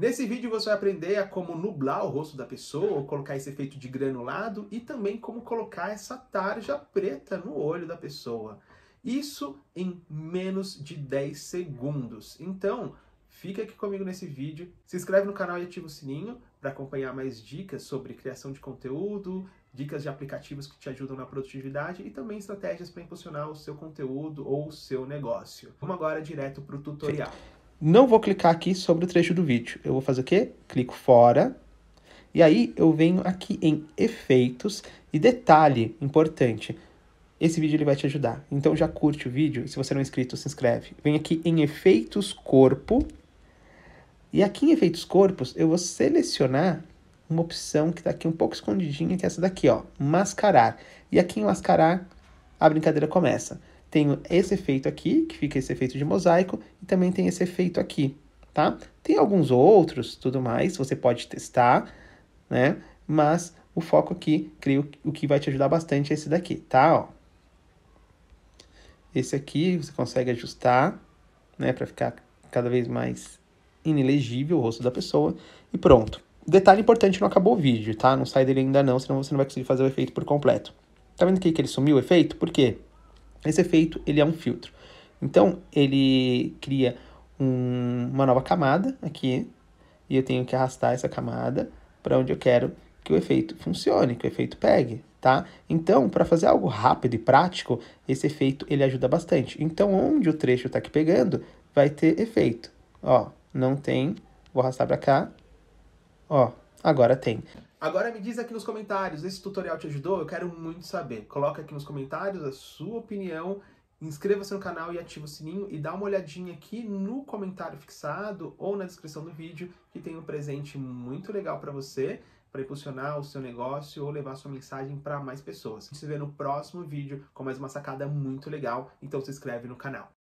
Nesse vídeo você vai aprender a como nublar o rosto da pessoa, ou colocar esse efeito de granulado, e também como colocar essa tarja preta no olho da pessoa. Isso em menos de 10 segundos. Então, fica aqui comigo nesse vídeo, se inscreve no canal e ativa o sininho para acompanhar mais dicas sobre criação de conteúdo, dicas de aplicativos que te ajudam na produtividade e também estratégias para impulsionar o seu conteúdo ou o seu negócio. Vamos agora direto para o tutorial. Não vou clicar aqui sobre o trecho do vídeo. Eu vou fazer o quê? Clico fora. E aí eu venho aqui em efeitos e detalhe importante. Esse vídeo ele vai te ajudar. Então já curte o vídeo. Se você não é inscrito, se inscreve. Vem aqui em efeitos corpo. E aqui em efeitos corpos, eu vou selecionar uma opção que está aqui um pouco escondidinha, que é essa daqui, ó, mascarar. E aqui em mascarar, a brincadeira começa tenho esse efeito aqui, que fica esse efeito de mosaico, e também tem esse efeito aqui, tá? Tem alguns outros, tudo mais, você pode testar, né? Mas o foco aqui, creio, o que vai te ajudar bastante é esse daqui, tá? Ó. Esse aqui você consegue ajustar, né? Para ficar cada vez mais inelegível o rosto da pessoa e pronto. Detalhe importante, não acabou o vídeo, tá? Não sai dele ainda não, senão você não vai conseguir fazer o efeito por completo. Tá vendo que ele sumiu o efeito? Por quê? Esse efeito ele é um filtro. Então ele cria um, uma nova camada aqui e eu tenho que arrastar essa camada para onde eu quero que o efeito funcione, que o efeito pegue, tá? Então, para fazer algo rápido e prático, esse efeito ele ajuda bastante. Então, onde o trecho está aqui pegando, vai ter efeito. Ó, não tem, vou arrastar para cá. Ó, agora tem. Agora me diz aqui nos comentários, esse tutorial te ajudou? Eu quero muito saber. Coloca aqui nos comentários a sua opinião, inscreva-se no canal e ativa o sininho e dá uma olhadinha aqui no comentário fixado ou na descrição do vídeo que tem um presente muito legal para você para impulsionar o seu negócio ou levar sua mensagem para mais pessoas. A gente se vê no próximo vídeo com mais uma sacada muito legal, então se inscreve no canal.